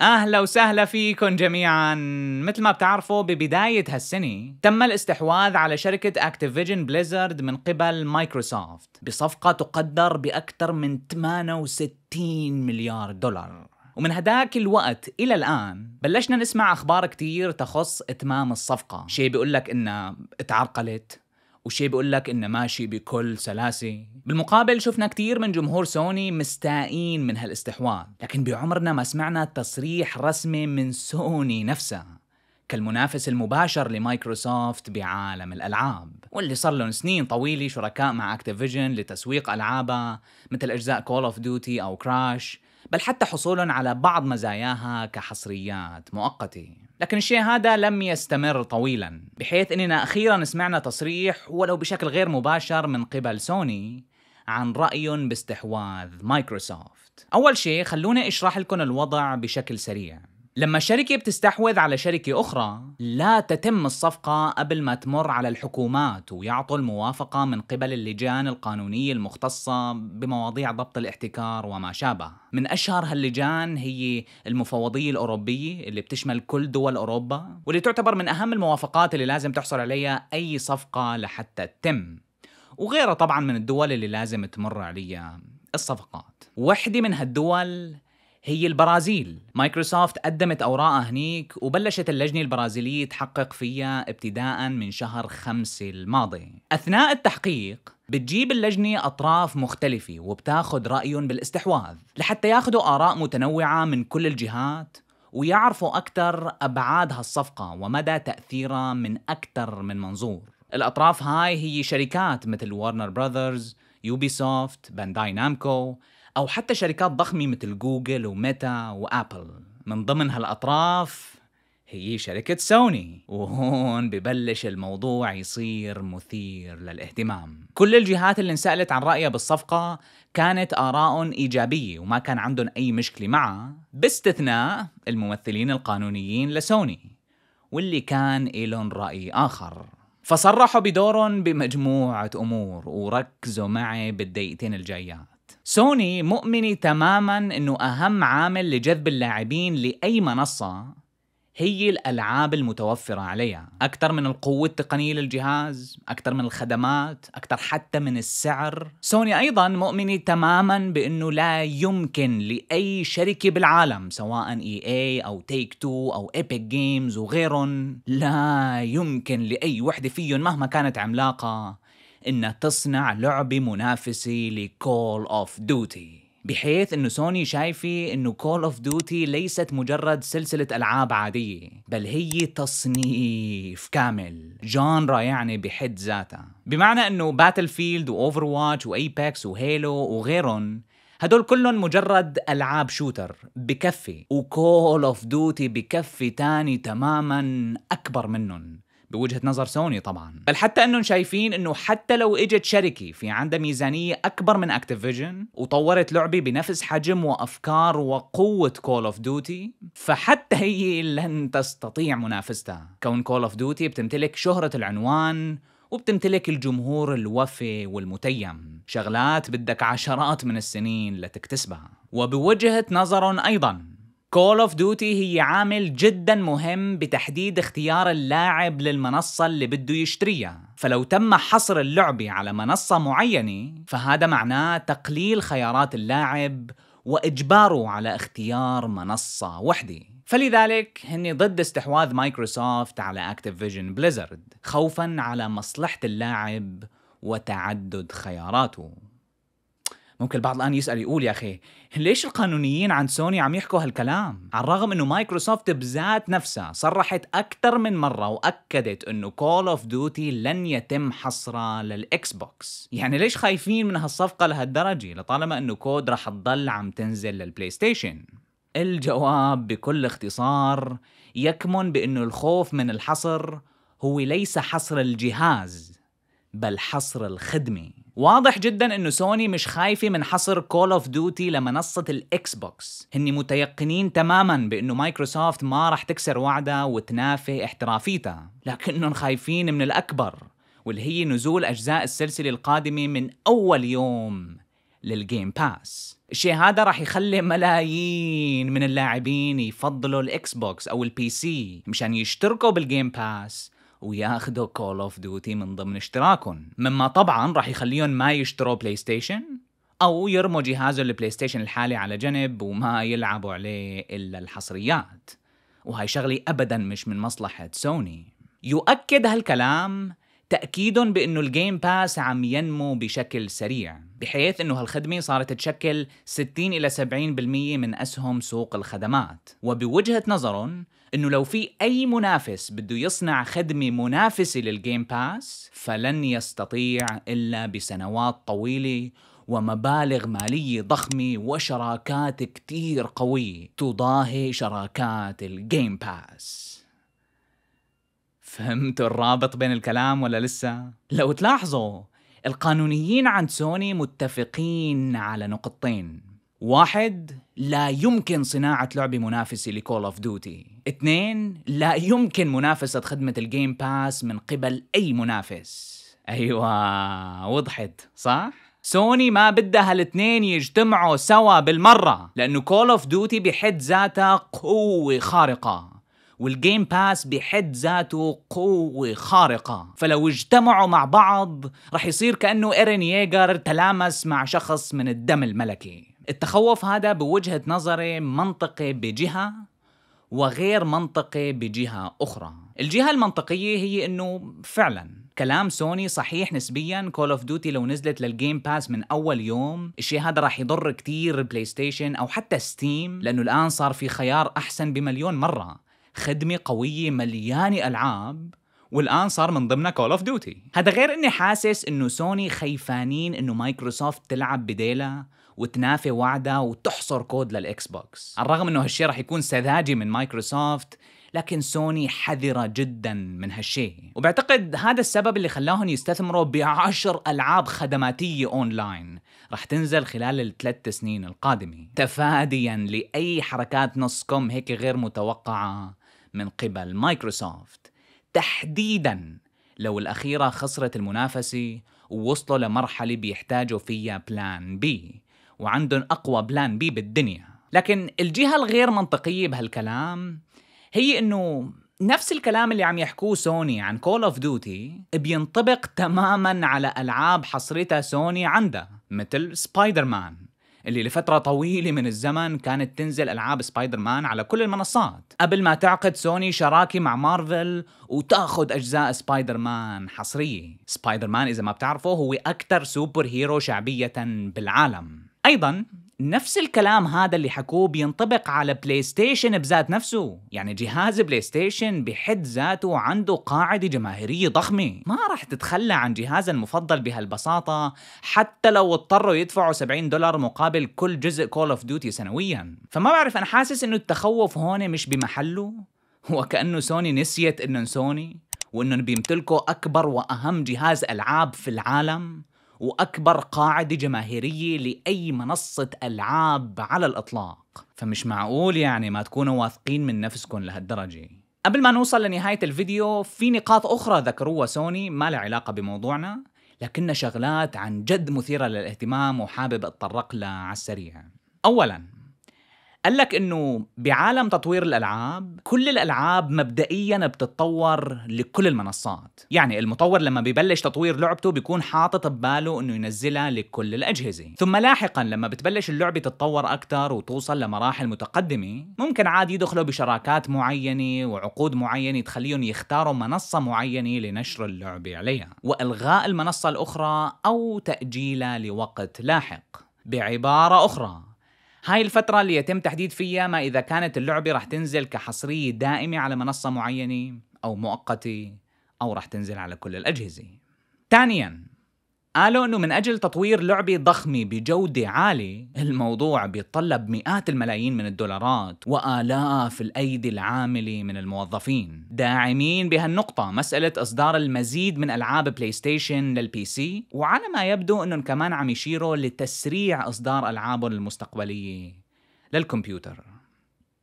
اهلا وسهلا فيكم جميعا مثل ما بتعرفوا ببدايه هالسنه تم الاستحواذ على شركه اكتيفيجن بليزرد من قبل مايكروسوفت بصفقه تقدر باكثر من 68 مليار دولار ومن هداك الوقت إلى الآن بلشنا نسمع أخبار كتير تخص إتمام الصفقة شيء بيقول لك إنها اتعرقلت وشي بيقول لك انه ماشي بكل سلاسه بالمقابل شفنا كثير من جمهور سوني مستائين من هالاستحواذ لكن بعمرنا ما سمعنا تصريح رسمي من سوني نفسها كالمنافس المباشر لمايكروسوفت بعالم الألعاب واللي صار لهم سنين طويلة شركاء مع أكتيفيجن لتسويق ألعابها مثل أجزاء كول أوف ديوتي أو كراش بل حتى حصولهم على بعض مزاياها كحصريات مؤقته لكن الشيء هذا لم يستمر طويلا بحيث اننا اخيرا سمعنا تصريح ولو بشكل غير مباشر من قبل سوني عن رأي باستحواذ مايكروسوفت أول شيء خلوني أشرح لكم الوضع بشكل سريع لما شركة بتستحوذ على شركة أخرى لا تتم الصفقة قبل ما تمر على الحكومات ويعطوا الموافقة من قبل اللجان القانونية المختصة بمواضيع ضبط الاحتكار وما شابه من أشهر هاللجان هي المفوضية الأوروبية اللي بتشمل كل دول أوروبا واللي تعتبر من أهم الموافقات اللي لازم تحصل عليها أي صفقة لحتى تتم وغيرها طبعا من الدول اللي لازم تمر عليها الصفقات وحدة من هالدول هي البرازيل مايكروسوفت قدمت أوراقها هنيك وبلشت اللجنة البرازيلية تحقق فيها ابتداء من شهر خمسة الماضي أثناء التحقيق بتجيب اللجنة أطراف مختلفة وبتاخد رأيهم بالاستحواذ لحتى ياخدوا آراء متنوعة من كل الجهات ويعرفوا أكثر أبعاد هالصفقة ومدى تأثيرها من أكثر من منظور الأطراف هاي هي شركات مثل وارنر براذرز يوبيسوفت بانداي نامكو او حتى شركات ضخمه مثل جوجل وميتا وابل من ضمن هالاطراف هي شركة سوني وهون ببلش الموضوع يصير مثير للاهتمام كل الجهات اللي انسألت عن رأيها بالصفقة كانت آراء إيجابية وما كان عندهم أي مشكلة معها باستثناء الممثلين القانونيين لسوني واللي كان إلهم رأي آخر فصرحوا بدورهم بمجموعة أمور وركزوا معي بالدقيقتين الجايات سوني مؤمنة تماما انه اهم عامل لجذب اللاعبين لاي منصة هي الالعاب المتوفرة عليها، اكثر من القوة التقنية للجهاز، اكثر من الخدمات، اكثر حتى من السعر، سوني ايضا مؤمنة تماما بانه لا يمكن لاي شركة بالعالم سواء اي اي او تيك تو او ايبك جيمز وغيرهم، لا يمكن لاي وحدة فيهم مهما كانت عملاقة انها تصنع لعبة منافسة لكول اوف ديوتي بحيث انه سوني شايفه انه كول اوف ديوتي ليست مجرد سلسله العاب عاديه بل هي تصنيف كامل جانرا يعني بحد ذاتها بمعنى انه باتل فيلد واوفر واتش وايباكس وهيلو وغيرهم هدول كلهم مجرد العاب شوتر بكفي وكول اوف ديوتي بكفي تاني تماما اكبر منهم بوجهه نظر سوني طبعا بل حتى انهم شايفين انه حتى لو اجت شركه في عندها ميزانيه اكبر من اكتيفيجن وطورت لعبه بنفس حجم وافكار وقوه كول اوف ديوتي فحتى هي لن تستطيع منافستها كون كول اوف ديوتي بتمتلك شهره العنوان وبتمتلك الجمهور الوفي والمتيم شغلات بدك عشرات من السنين لتكتسبها وبوجهة نظر أيضا كول اوف ديوتي هي عامل جدا مهم بتحديد اختيار اللاعب للمنصة اللي بده يشتريها فلو تم حصر اللعبة على منصة معينة فهذا معناه تقليل خيارات اللاعب وإجباره على اختيار منصة وحدة فلذلك هن ضد استحواذ مايكروسوفت على اكتيفيجن بليزرد خوفا على مصلحة اللاعب وتعدد خياراته ممكن البعض الان يسال يقول يا اخي ليش القانونيين عن سوني عم يحكوا هالكلام على الرغم انه مايكروسوفت بذات نفسها صرحت اكثر من مره واكدت انه كول اوف ديوتي لن يتم حصرها للاكس بوكس يعني ليش خايفين من هالصفقه لهالدرجه لطالما انه كود رح تضل عم تنزل للبلاي ستيشن الجواب بكل اختصار يكمن بانه الخوف من الحصر هو ليس حصر الجهاز بل حصر الخدمة واضح جدا انه سوني مش خايفة من حصر كول اوف ديوتي لمنصة الاكس بوكس هني متيقنين تماما بانه مايكروسوفت ما راح تكسر وعدها وتنافي احترافيتها لكنهم خايفين من الاكبر واللي هي نزول اجزاء السلسلة القادمة من اول يوم للجيم باس الشيء هذا راح يخلي ملايين من اللاعبين يفضلوا الاكس بوكس او البي سي مشان يشتركوا بالجيم باس وياخذوا كول اوف ديوتي من ضمن اشتراكهم مما طبعا راح يخليهم ما يشتروا بلاي ستيشن او يرموا جهازه البلاي ستيشن الحالي على جنب وما يلعبوا عليه الا الحصريات وهي شغلة ابدا مش من مصلحة سوني يؤكد هالكلام تأكيد بأنه الجيم باس عم ينمو بشكل سريع بحيث أنه هالخدمة صارت تشكل 60 إلى 70% من أسهم سوق الخدمات وبوجهة نظرهم أنه لو في أي منافس بده يصنع خدمة منافسة للجيم باس فلن يستطيع إلا بسنوات طويلة ومبالغ مالية ضخمة وشراكات كتير قوية تضاهي شراكات الجيم باس فهمتوا الرابط بين الكلام ولا لسه؟ لو تلاحظوا القانونيين عند سوني متفقين على نقطتين واحد لا يمكن صناعة لعبة منافسة لكول اوف ديوتي اثنين لا يمكن منافسة خدمة الجيم باس من قبل أي منافس أيوة وضحت صح؟ سوني ما بدها الاثنين يجتمعوا سوا بالمرة لأنه كول اوف ديوتي بحد ذاتها قوة خارقة والجيم باس بحد ذاته قوة خارقة فلو اجتمعوا مع بعض رح يصير كأنه إيرين ييجر تلامس مع شخص من الدم الملكي التخوف هذا بوجهة نظري منطقي بجهة وغير منطقي بجهة أخرى الجهة المنطقية هي أنه فعلاً كلام سوني صحيح نسبيا كول اوف ديوتي لو نزلت للجيم باس من اول يوم الشيء هذا راح يضر كتير بلاي ستيشن او حتى ستيم لانه الان صار في خيار احسن بمليون مره خدمه قويه مليانه العاب والان صار من ضمنها كول اوف ديوتي هذا غير اني حاسس انه سوني خيفانين انه مايكروسوفت تلعب بديلا وتنافي وعدها وتحصر كود للاكس بوكس على الرغم انه هالشيء رح يكون سذاجي من مايكروسوفت لكن سوني حذرة جدا من هالشيء وبعتقد هذا السبب اللي خلاهم يستثمروا بعشر ألعاب خدماتية أونلاين رح تنزل خلال الثلاث سنين القادمة تفاديا لأي حركات نص كم هيك غير متوقعة من قبل مايكروسوفت تحديدا لو الأخيرة خسرت المنافسة ووصلوا لمرحلة بيحتاجوا فيها بلان بي وعندهم أقوى بلان بي بالدنيا لكن الجهة الغير منطقية بهالكلام هي إنه نفس الكلام اللي عم يحكوه سوني عن كول اوف ديوتي بينطبق تماما على العاب حصرتها سوني عندها مثل سبايدر مان اللي لفترة طويلة من الزمن كانت تنزل ألعاب سبايدر مان على كل المنصات قبل ما تعقد سوني شراكة مع مارفل وتاخذ أجزاء سبايدر مان حصرية سبايدر مان إذا ما بتعرفه هو أكثر سوبر هيرو شعبية بالعالم أيضا نفس الكلام هذا اللي حكوه بينطبق على بلاي ستيشن بذات نفسه يعني جهاز بلاي ستيشن بحد ذاته عنده قاعدة جماهيرية ضخمة ما راح تتخلى عن جهازها المفضل بهالبساطة حتى لو اضطروا يدفعوا 70 دولار مقابل كل جزء كول اوف ديوتي سنويا فما بعرف انا حاسس انه التخوف هون مش بمحله وكأنه سوني نسيت انهم سوني وانهم بيمتلكوا اكبر واهم جهاز العاب في العالم واكبر قاعده جماهيريه لاي منصه العاب على الاطلاق فمش معقول يعني ما تكونوا واثقين من نفسكم لهالدرجه قبل ما نوصل لنهايه الفيديو في نقاط اخرى ذكروها سوني ما لها علاقه بموضوعنا لكنها شغلات عن جد مثيره للاهتمام وحابب اتطرق لها على السريع اولا قال لك انه بعالم تطوير الالعاب كل الالعاب مبدئيا بتتطور لكل المنصات يعني المطور لما ببلش تطوير لعبته بيكون حاطط بباله انه ينزلها لكل الاجهزه ثم لاحقا لما بتبلش اللعبه تتطور اكثر وتوصل لمراحل متقدمه ممكن عادي يدخلوا بشراكات معينه وعقود معينه تخليهم يختاروا منصه معينه لنشر اللعبه عليها والغاء المنصه الاخرى او تاجيلها لوقت لاحق بعبارة أخرى هاي الفترة اللي يتم تحديد فيها ما إذا كانت اللعبة راح تنزل كحصرية دائمة على منصة معينة أو مؤقتة أو راح تنزل على كل الأجهزة ثانياً قالوا انه من اجل تطوير لعبه ضخمه بجوده عاليه الموضوع بيتطلب مئات الملايين من الدولارات والاف الايدي العامله من الموظفين داعمين بهالنقطه مساله اصدار المزيد من العاب بلاي ستيشن للبي سي وعلى ما يبدو انهم كمان عم يشيروا لتسريع اصدار العابهم المستقبليه للكمبيوتر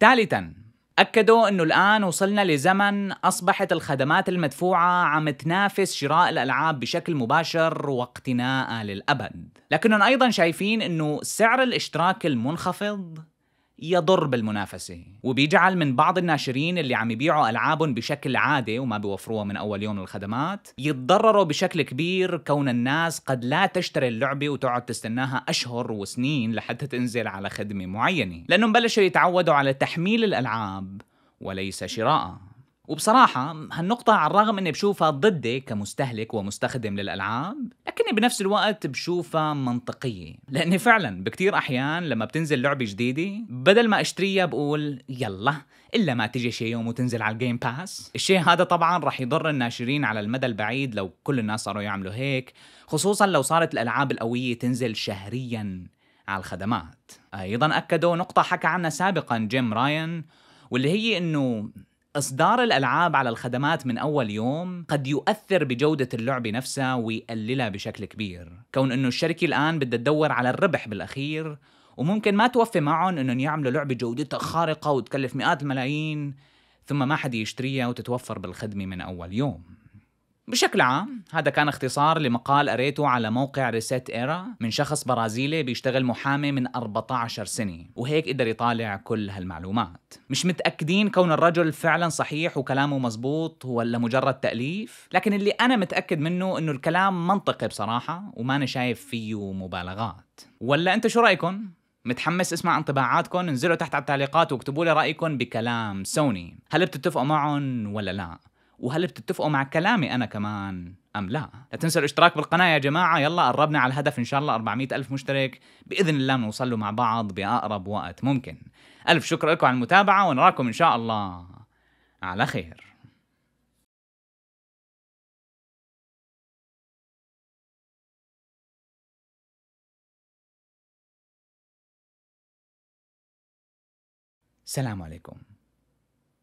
ثالثا أكدوا أنه الآن وصلنا لزمن أصبحت الخدمات المدفوعة عم تنافس شراء الألعاب بشكل مباشر واقتناءها للأبد لكنهم أيضا شايفين أنه سعر الاشتراك المنخفض يضر بالمنافسة وبيجعل من بعض الناشرين اللي عم يبيعوا ألعابهم بشكل عادي وما بيوفروها من أول يوم للخدمات يتضرروا بشكل كبير كون الناس قد لا تشتري اللعبة وتقعد تستناها أشهر وسنين لحتى تنزل على خدمة معينة لأنهم بلشوا يتعودوا على تحميل الألعاب وليس شراءها وبصراحة هالنقطة على الرغم اني بشوفها ضدي كمستهلك ومستخدم للألعاب لكني بنفس الوقت بشوفها منطقية لأني فعلا بكتير أحيان لما بتنزل لعبة جديدة بدل ما اشتريها بقول يلا إلا ما تجي شي يوم وتنزل على الجيم باس الشي هذا طبعا رح يضر الناشرين على المدى البعيد لو كل الناس صاروا يعملوا هيك خصوصا لو صارت الألعاب القوية تنزل شهريا على الخدمات أيضا أكدوا نقطة حكى عنها سابقا جيم راين واللي هي انه إصدار الألعاب على الخدمات من أول يوم قد يؤثر بجودة اللعبة نفسها ويقللها بشكل كبير كون أنه الشركة الآن بدها تدور على الربح بالأخير وممكن ما توفي معهم أنهم يعملوا لعبة جودتها خارقة وتكلف مئات الملايين ثم ما حد يشتريها وتتوفر بالخدمة من أول يوم بشكل عام هذا كان اختصار لمقال قريته على موقع ريسيت ايرا من شخص برازيلي بيشتغل محامي من 14 سنة وهيك قدر يطالع كل هالمعلومات مش متأكدين كون الرجل فعلا صحيح وكلامه مزبوط ولا مجرد تأليف لكن اللي أنا متأكد منه أنه الكلام منطقي بصراحة وما أنا شايف فيه مبالغات ولا أنت شو رأيكم؟ متحمس اسمع انطباعاتكم انزلوا تحت على التعليقات واكتبوا لي رايكم بكلام سوني هل بتتفقوا معهم ولا لا وهل بتتفقوا مع كلامي انا كمان ام لا لا تنسوا الاشتراك بالقناه يا جماعه يلا قربنا على الهدف ان شاء الله 400 الف مشترك باذن الله نوصل له مع بعض باقرب وقت ممكن الف شكر لكم على المتابعه ونراكم ان شاء الله على خير السلام عليكم